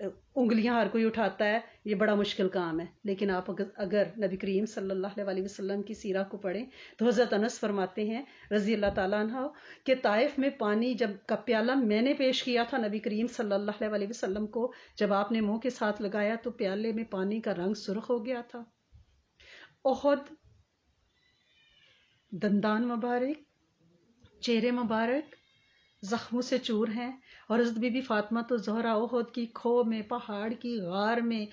انگلیاں ہر کوئی اٹھاتا ہے یہ بڑا مشکل کام ہے لیکن آپ اگر نبی کریم صلی اللہ علیہ وسلم کی سیرہ کو پڑھیں تو حضرت انس فرماتے ہیں رضی اللہ تعالیٰ عنہ کہ طائف میں پانی جب کا پیالہ میں نے پیش کیا تھا نبی کریم صلی اللہ علیہ وسلم کو جب آپ نے منہ کے ساتھ لگایا تو پیالے میں پانی کا رنگ سرخ ہو گیا تھا بہت دندان مبارک چہرے مبارک زخموں سے چور ہیں اور حضرت بی بی فاطمہ تو زہرا اوہت کی کھو میں پہاڑ کی غار میں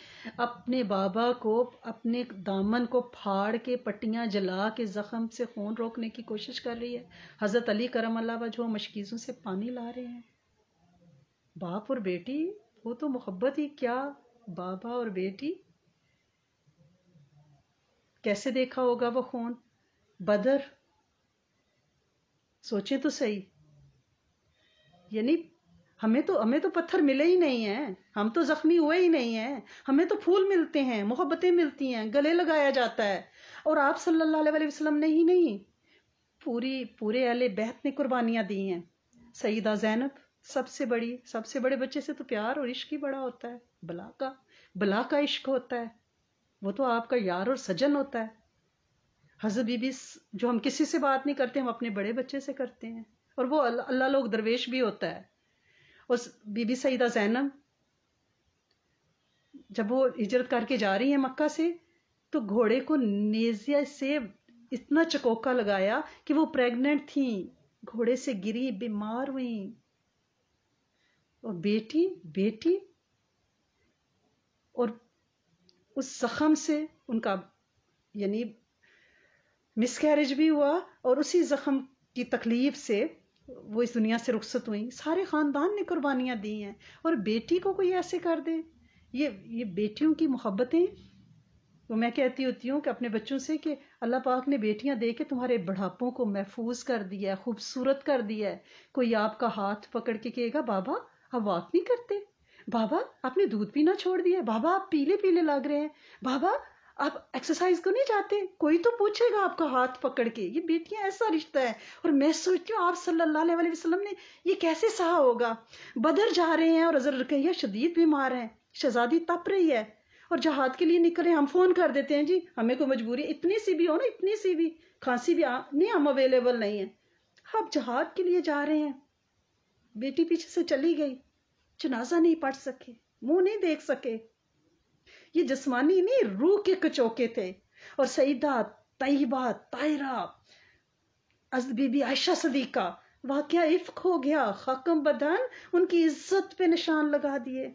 اپنے بابا کو اپنے دامن کو پھاڑ کے پٹیاں جلا کے زخم سے خون روکنے کی کوشش کر رہی ہے حضرت علی کرم اللہ وجہ مشکیزوں سے پانی لا رہے ہیں باپ اور بیٹی وہ تو محبت ہی کیا بابا اور بیٹی کیسے دیکھا ہوگا وہ خون بدر سوچیں تو صحیح یعنی ہمیں تو ہمیں تو پتھر ملے ہی نہیں ہیں ہم تو زخمی ہوئے ہی نہیں ہیں ہمیں تو پھول ملتے ہیں محبتیں ملتی ہیں گلے لگایا جاتا ہے اور آپ صلی اللہ علیہ وسلم نے ہی نہیں پوری پورے اہل بیت نے قربانیاں دی ہیں سیدہ زینب سب سے بڑی سب سے بڑے بچے سے تو پیار اور عشق ہی بڑا ہوتا ہے بلا کا بلا کا عشق ہوتا ہے وہ تو آپ کا یار اور سجن ہوتا ہے حضرت بی بی جو ہم کسی سے بات نہیں کرتے ہم اپنے بڑے بچے سے کرتے ہیں اور وہ اللہ لوگ درویش بھی ہوتا ہے اس بی بی سعیدہ زینب جب وہ ہجرت کر کے جا رہی ہیں مکہ سے تو گھوڑے کو نیزیا سے اتنا چکوکا لگایا کہ وہ پریگنٹ تھیں گھوڑے سے گری بیمار ہوئیں اور بیٹی بیٹی اور اس زخم سے ان کا یعنی مسکیرج بھی ہوا اور اسی زخم کی تکلیف سے وہ اس دنیا سے رخصت ہوئیں سارے خاندان نے قربانیاں دی ہیں اور بیٹی کو کوئی ایسے کر دے یہ یہ بیٹیوں کی محبتیں وہ میں کہتی ہوتی ہوں کہ اپنے بچوں سے کہ اللہ پاک نے بیٹیاں دے کے تمہارے بڑھاپوں کو محفوظ کر دیا ہے خوبصورت کر دیا ہے کوئی آپ کا ہاتھ پکڑ کے کہے گا بابا آپ واک نہیں کرتے بابا آپ نے دودھ پینا چھوڑ دیا ہے بابا آپ پیلے پیلے لگ رہے ہیں بابا آپ ایکسرسائز کو نہیں جاتے کوئی تو پوچھے گا آپ کا ہاتھ پکڑ کے یہ بیٹیاں ایسا رشتہ ہے اور میں سوچتی ہوں آپ صلی اللہ علیہ وسلم نے یہ کیسے سہا ہوگا بدر جا رہے ہیں اور شدید بیمار ہیں شہزادی تپ رہی ہے اور جہاد کے لیے نکل رہے ہیں ہم فون کر دیتے ہیں جی ہمیں کوئی مجبوری ہے اتنی سی بھی ہو نا اتنی سی بھی کھانسی بھی نہیں ہم اویلیبل نہیں ہیں آپ جہاد کے لیے جا رہے ہیں بیٹی پیچھے سے چلی گئی جنازہ نہیں پڑھ سکے منہ نہیں دیکھ سکے یہ جسمانی نہیں روح کے کچوکے تھے اور سعیدہ طیبہ طائرہ اسد بی بی عائشہ صدیقہ واقعہ عفق ہو گیا خاکم بدن ان کی عزت پہ نشان لگا دیے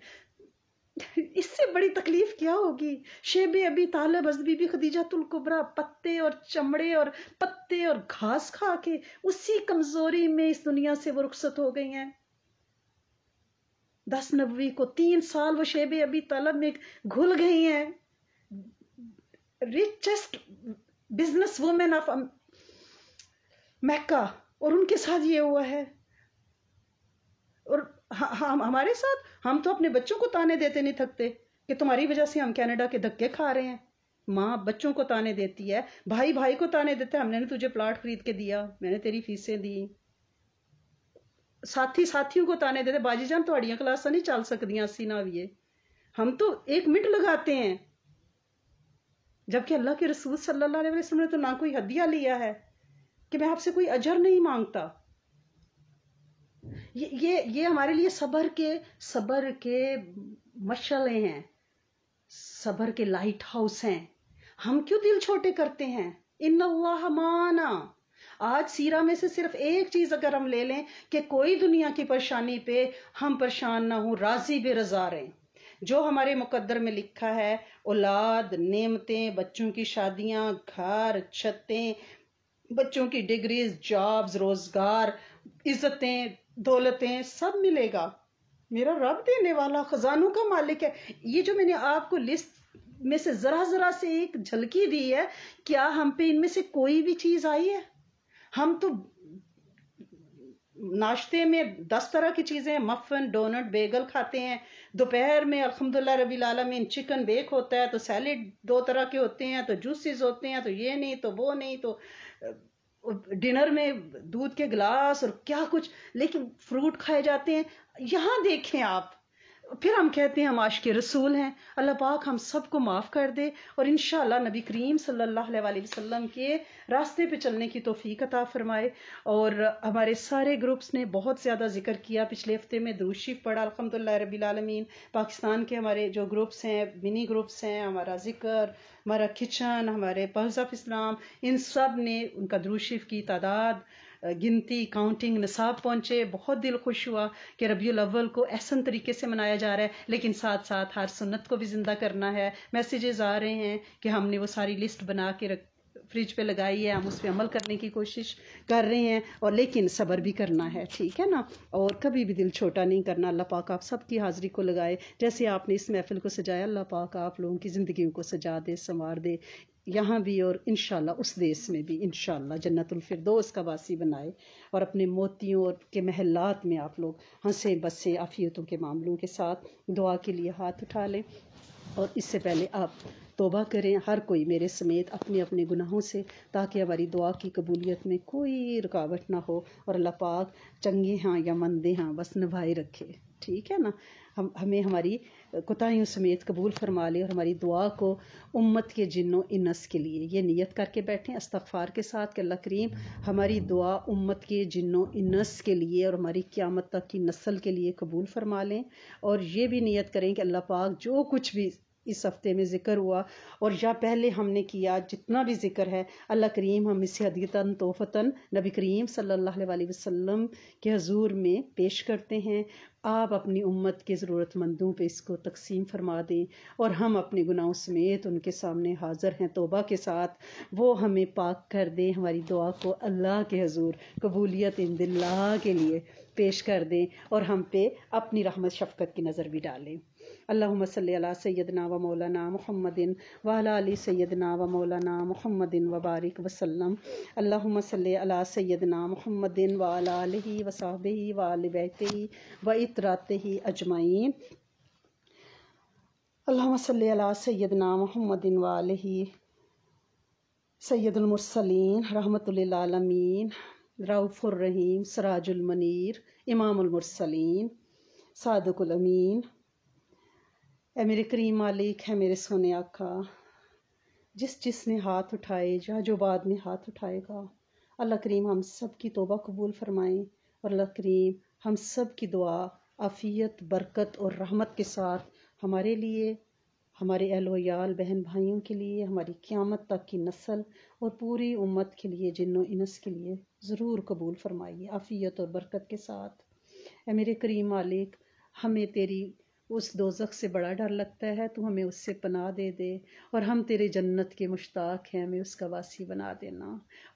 اس سے بڑی تکلیف کیا ہوگی شیب ابی طالب از بی بی خدیجہ تلکبرا پتے اور چمڑے اور پتے اور گھاس کھا کے اسی کمزوری میں اس دنیا سے وہ رخصت ہو گئی ہیں دس نبوی کو تین سال وہ شیب ابھی طلب میں گھل گئی ہیں ریچسٹ بزنس آف میکہ اور ان کے ساتھ یہ ہوا ہے اور ہمارے ساتھ ہم تو اپنے بچوں کو تانے دیتے نہیں تھکتے کہ تمہاری وجہ سے ہم کینیڈا کے دھکے کھا رہے ہیں ماں بچوں کو تانے دیتی ہے بھائی بھائی کو تانے دیتے ہم نے تجھے پلاٹ خرید کے دیا میں نے تیری فیسیں دی ساتھی ساتھیوں کو تانے دیتے باجی جان تھیاں کلاسا نہیں چل سکتی نا ہم تو ایک منٹ لگاتے ہیں جبکہ اللہ کے رسول صلی اللہ علیہ وسلم نے تو نہ کوئی ہدیہ لیا ہے کہ میں آپ سے کوئی اجر نہیں مانگتا یہ یہ ہمارے لیے صبر کے صبر کے مشلے ہیں صبر کے لائٹ ہاؤس ہیں ہم کیوں دل چھوٹے کرتے ہیں ان اللہ مانا آج سیرا میں سے صرف ایک چیز اگر ہم لے لیں کہ کوئی دنیا کی پریشانی پہ ہم پریشان نہ ہوں راضی بے رضا رہے جو ہمارے مقدر میں لکھا ہے اولاد نعمتیں بچوں کی شادیاں گھر چھتیں بچوں کی ڈگریز جابز روزگار عزتیں دولتیں سب ملے گا میرا رب دینے والا خزانوں کا مالک ہے یہ جو میں نے آپ کو لسٹ میں سے ذرا ذرا سے ایک جھلکی دی ہے کیا ہم پہ ان میں سے کوئی بھی چیز آئی ہے ہم تو ناشتے میں دس طرح کی چیزیں مفن ڈونٹ بیگل کھاتے ہیں دوپہر میں الحمدللہ ربی العالمین چکن بیک ہوتا ہے تو سیلیڈ دو طرح کے ہوتے ہیں تو جوسیز ہوتے ہیں تو یہ نہیں تو وہ نہیں تو ڈنر میں دودھ کے گلاس اور کیا کچھ لیکن فروٹ کھائے جاتے ہیں یہاں دیکھیں آپ پھر ہم کہتے ہیں ہم کے رسول ہیں اللہ پاک ہم سب کو معاف کر دے اور انشاءاللہ نبی کریم صلی اللہ علیہ وسلم کے راستے پہ چلنے کی توفیق عطا فرمائے اور ہمارے سارے گروپس نے بہت زیادہ ذکر کیا پچھلے ہفتے میں دروشیف پڑھا الحمد رب العالمین پاکستان کے ہمارے جو گروپس ہیں منی گروپس ہیں ہمارا ذکر ہمارا کچن ہمارے پہز آف اسلام ان سب نے ان کا دروشیف کی تعداد گنتی کاؤنٹنگ نصاب پہنچے بہت دل خوش ہوا کہ ربیع الاول کو احسن طریقے سے منایا جا رہا ہے لیکن ساتھ ساتھ ہر سنت کو بھی زندہ کرنا ہے میسیجز آ رہے ہیں کہ ہم نے وہ ساری لسٹ بنا کے رکھ فریج پہ لگائی ہے ہم اس پہ عمل کرنے کی کوشش کر رہے ہیں اور لیکن صبر بھی کرنا ہے ٹھیک ہے نا اور کبھی بھی دل چھوٹا نہیں کرنا اللہ پاک آپ سب کی حاضری کو لگائے جیسے آپ نے اس محفل کو سجایا اللہ پاک آپ لوگوں کی زندگیوں کو سجا دے سنوار دے یہاں بھی اور انشاءاللہ اس دیس میں بھی انشاءاللہ جنت الفردوس کا باسی بنائے اور اپنے موتیوں اور کے محلات میں آپ لوگ ہنسے بسیں عافیتوں کے معاملوں کے ساتھ دعا کے لیے ہاتھ اٹھا لیں اور اس سے پہلے آپ توبہ کریں ہر کوئی میرے سمیت اپنے اپنے گناہوں سے تاکہ ہماری دعا کی قبولیت میں کوئی رکاوٹ نہ ہو اور اللہ پاک چنگے ہاں یا مندے ہاں بس نبھائے رکھے ٹھیک ہے نا ہم ہمیں ہماری کتائیوں سمیت قبول فرما لے اور ہماری دعا کو امت کے جنوں انس کے لیے یہ نیت کر کے بیٹھیں استغفار کے ساتھ کہ اللہ کریم ہماری دعا امت کے جنوں انس کے لیے اور ہماری قیامت تک کی نسل کے لیے قبول فرما لیں اور یہ بھی نیت کریں کہ اللہ پاک جو کچھ بھی اس ہفتے میں ذکر ہوا اور یا پہلے ہم نے کیا جتنا بھی ذکر ہے اللہ کریم ہم اسے حدیتاً توفتاً نبی کریم صلی اللہ علیہ وسلم کے حضور میں پیش کرتے ہیں آپ اپنی امت کے ضرورت مندوں پہ اس کو تقسیم فرما دیں اور ہم اپنے گناہوں سمیت ان کے سامنے حاضر ہیں توبہ کے ساتھ وہ ہمیں پاک کر دیں ہماری دعا کو اللہ کے حضور قبولیت اللہ کے لیے پیش کر دیں اور ہم پہ اپنی رحمت شفقت کی نظر بھی ڈالیں اللہ صلی اللہ سیدنا و مولانا محمد و علی سیدنا و مولانا و وبارک وسلم علّہ مسل علیہ سید نا محمدین و لہ وبی بیتہ و اطراتہ اجمعین اللہ صلی علیہ سیدنا محمد محمدین و علیہ سید المرسلین رحمت للعالمین رؤف الرحیم سراج المنیر امام المرسلین صادق الامین اے میرے کریم مالک ہے میرے سونے آقا جس جس نے ہاتھ اٹھائے جا جو بعد میں ہاتھ اٹھائے گا اللہ کریم ہم سب کی توبہ قبول فرمائیں اور اللہ کریم ہم سب کی دعا عفیت برکت اور رحمت کے ساتھ ہمارے لیے ہمارے اہل ویال بہن بھائیوں کے لیے ہماری قیامت تک کی نسل اور پوری امت کے لیے جن و انس کے لیے ضرور قبول فرمائیے عفیت اور برکت کے ساتھ اے میرے کریم مالک ہمیں تیری اس دوزخ سے بڑا ڈر لگتا ہے تو ہمیں اس سے پناہ دے دے اور ہم تیرے جنت کے مشتاق ہیں ہمیں اس کا واسی بنا دینا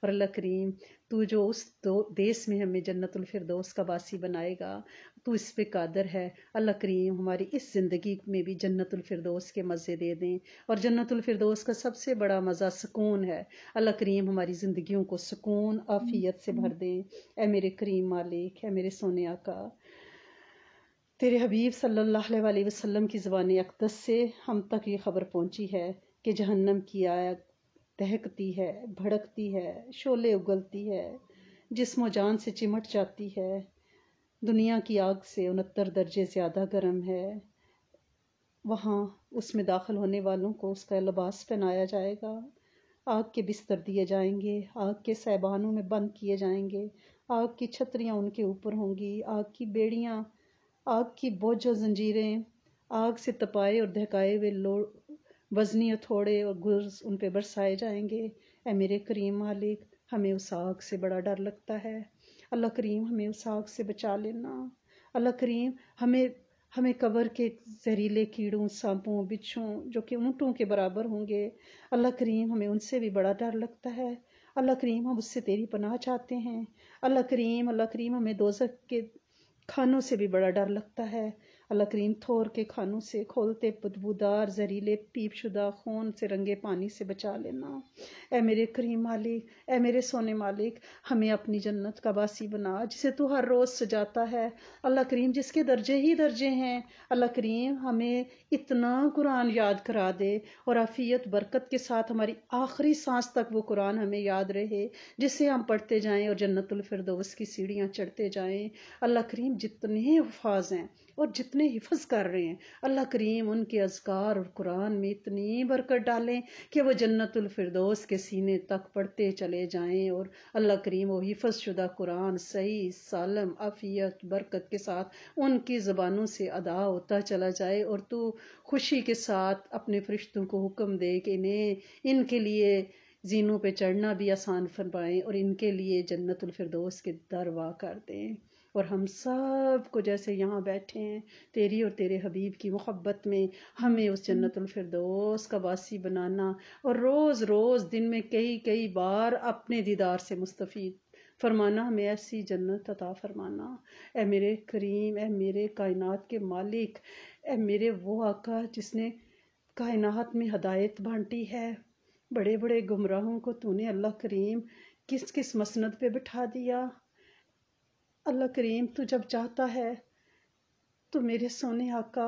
اور اللہ کریم تو جو اس دو دیس میں ہمیں جنت الفردوس کا واسی بنائے گا تو اس پہ قادر ہے اللہ کریم ہماری اس زندگی میں بھی جنت الفردوس کے مزے دے دیں اور جنت الفردوس کا سب سے بڑا مزہ سکون ہے اللہ کریم ہماری زندگیوں کو سکون عافیت سے بھر دیں اے میرے کریم مالک اے میرے سونے آقا تیرے حبیب صلی اللہ علیہ وسلم کی زبان اقدس سے ہم تک یہ خبر پہنچی ہے کہ جہنم کی آیا دہکتی ہے بھڑکتی ہے شولے اگلتی ہے جسم و جان سے چمٹ جاتی ہے دنیا کی آگ سے انہتر درجے زیادہ گرم ہے وہاں اس میں داخل ہونے والوں کو اس کا لباس پہنایا جائے گا آگ کے بستر دیے جائیں گے آگ کے سیبانوں میں بند کیے جائیں گے آگ کی چھتریاں ان کے اوپر ہوں گی آگ کی بیڑیاں آگ کی و زنجیریں آگ سے تپائے اور دہکائے ہوئے لو وزنی اور اور گرز ان پہ برسائے جائیں گے اے میرے کریم مالک ہمیں اس آگ سے بڑا ڈر لگتا ہے اللہ کریم ہمیں اس آگ سے بچا لینا اللہ کریم ہمیں ہمیں کبر کے زہریلے کیڑوں سانپوں بچھوں جو کہ اونٹوں کے برابر ہوں گے اللہ کریم ہمیں ان سے بھی بڑا ڈر لگتا ہے اللہ کریم ہم اس سے تیری پناہ چاہتے ہیں اللہ کریم اللہ کریم ہمیں دوزک کے کھانوں سے بھی بڑا ڈر لگتا ہے اللہ کریم تھور کے کھانوں سے کھولتے بدبودار زہریلے پیپ شدہ خون سے رنگے پانی سے بچا لینا اے میرے کریم مالک اے میرے سونے مالک ہمیں اپنی جنت کا باسی بنا جسے تو ہر روز سجاتا ہے اللہ کریم جس کے درجے ہی درجے ہیں اللہ کریم ہمیں اتنا قرآن یاد کرا دے اور عافیت برکت کے ساتھ ہماری آخری سانس تک وہ قرآن ہمیں یاد رہے جسے ہم پڑھتے جائیں اور جنت الفردوس کی سیڑھیاں چڑھتے جائیں اللہ کریم جتنے حفاظ ہیں اور جتنے حفظ کر رہے ہیں اللہ کریم ان کے اذکار اور قرآن میں اتنی برکت ڈالیں کہ وہ جنت الفردوس کے سینے تک پڑھتے چلے جائیں اور اللہ کریم وہ حفظ شدہ قرآن صحیح سالم عفیت برکت کے ساتھ ان کی زبانوں سے ادا ہوتا چلا جائے اور تو خوشی کے ساتھ اپنے فرشتوں کو حکم دے کہ انہیں ان کے لیے زینوں پہ چڑھنا بھی آسان فرمائیں اور ان کے لیے جنت الفردوس کے دروا کر دیں اور ہم سب کو جیسے یہاں بیٹھے ہیں تیری اور تیرے حبیب کی محبت میں ہمیں اس جنت الفردوس کا واسی بنانا اور روز روز دن میں کئی کئی بار اپنے دیدار سے مستفید فرمانا ہمیں ایسی جنت عطا فرمانا اے میرے کریم اے میرے کائنات کے مالک اے میرے وہ آقا جس نے کائنات میں ہدایت بانٹی ہے بڑے بڑے گمراہوں کو تو نے اللہ کریم کس کس مسند پہ بٹھا دیا اللہ کریم تو جب چاہتا ہے تو میرے سونے آقا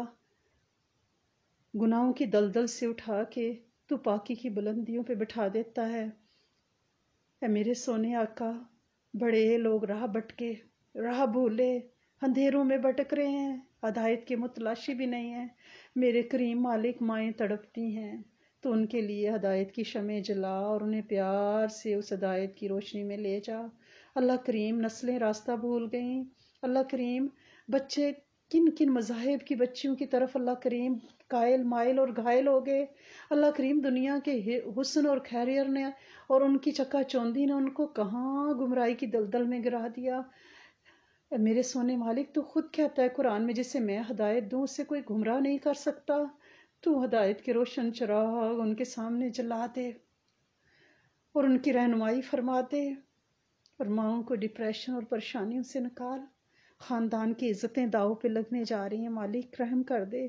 گناہوں کی دلدل سے اٹھا کے تو پاکی کی بلندیوں پہ بٹھا دیتا ہے اے میرے سونے آقا بڑے لوگ راہ بٹکے راہ بھولے اندھیروں میں بٹک رہے ہیں ہدایت کے متلاشی بھی نہیں ہیں میرے کریم مالک مائیں تڑپتی ہیں تو ان کے لیے ہدایت کی شمع جلا اور انہیں پیار سے اس ہدایت کی روشنی میں لے جا اللہ کریم نسلیں راستہ بھول گئیں اللہ کریم بچے کن کن مذاہب کی بچیوں کی طرف اللہ کریم قائل مائل اور گھائل ہو گئے اللہ کریم دنیا کے حسن اور خیریئر نے اور ان کی چکا چوندی نے ان کو کہاں گمراہی کی دلدل میں گرا دیا میرے سونے مالک تو خود کہتا ہے قرآن میں جسے میں ہدایت دوں اسے کوئی گمراہ نہیں کر سکتا تو ہدایت کے روشن چراغ ان کے سامنے جلا دے اور ان کی رہنمائی فرما دے اور ماؤں کو ڈپریشن اور پریشانیوں سے نکال خاندان کی عزتیں داؤ پہ لگنے جا رہی ہیں مالک رحم کر دے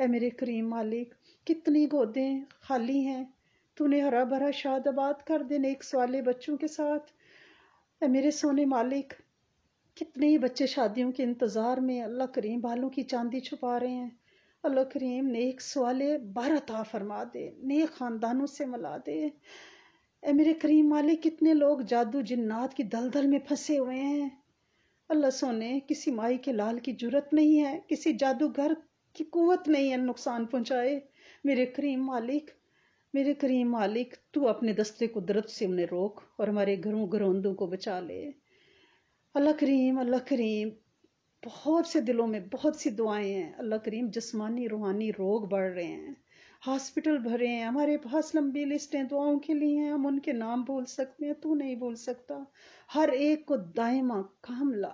اے میرے کریم مالک کتنی گودیں خالی ہیں تو نے ہرا بھرا شاد آباد کر دے نیک سوالے بچوں کے ساتھ اے میرے سونے مالک کتنے ہی بچے شادیوں کے انتظار میں اللہ کریم بالوں کی چاندی چھپا رہے ہیں اللہ کریم نیک سوالے بار عطا فرما دے نیک خاندانوں سے ملا دے اے میرے کریم والے کتنے لوگ جادو جنات کی دلدل میں پھنسے ہوئے ہیں اللہ سونے کسی مائی کے لال کی جرت نہیں ہے کسی جادو گھر کی قوت نہیں ہے نقصان پہنچائے میرے کریم مالک میرے کریم مالک تو اپنے دستے قدرت سے انہیں روک اور ہمارے گھروں گھروں کو بچا لے اللہ کریم اللہ کریم بہت سے دلوں میں بہت سی دعائیں ہیں اللہ کریم جسمانی روحانی روگ بڑھ رہے ہیں ہاسپٹل بھرے ہیں ہمارے پاس لمبی لسٹ ہیں دعاؤں کے لیے ہیں ہم ان کے نام بول سکتے ہیں تو نہیں بول سکتا ہر ایک کو دائمہ کاملہ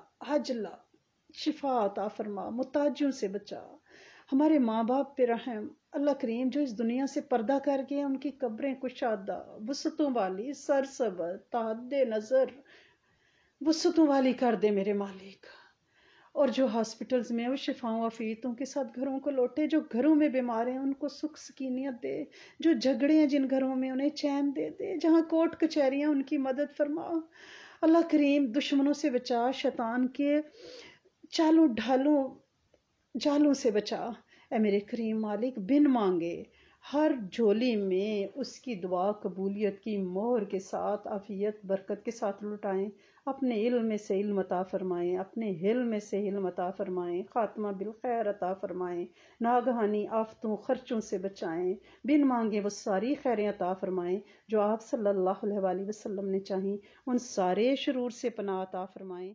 شفا عطا فرما متاجوں سے بچا ہمارے ماں باپ پہ رحم اللہ کریم جو اس دنیا سے پردہ کر گئے ان کی قبریں کشادہ وسطوں والی سرسب تعد نظر وسطوں والی کر دے میرے مالک اور جو ہاسپٹلز میں وہ شفاؤں افیتوں کے ساتھ گھروں کو لوٹے جو گھروں میں بیمار ہیں ان کو سکھ سکینیت دے جو جھگڑے ہیں جن گھروں میں انہیں چین دے دے جہاں کوٹ کچہریاں ان کی مدد فرما اللہ کریم دشمنوں سے بچا شیطان کے چالوں ڈھالوں جالوں سے بچا اے میرے کریم مالک بن مانگے ہر جھولی میں اس کی دعا قبولیت کی مہر کے ساتھ افیت برکت کے ساتھ لٹائیں اپنے علم سے علم عطا فرمائیں اپنے علم سے علم عطا فرمائیں خاتمہ بالخیر عطا فرمائیں ناگہانی آفتوں خرچوں سے بچائیں بن مانگے وہ ساری خیریں عطا فرمائیں جو آپ صلی اللہ علیہ وآلہ وسلم نے چاہیں ان سارے شرور سے پناہ عطا فرمائیں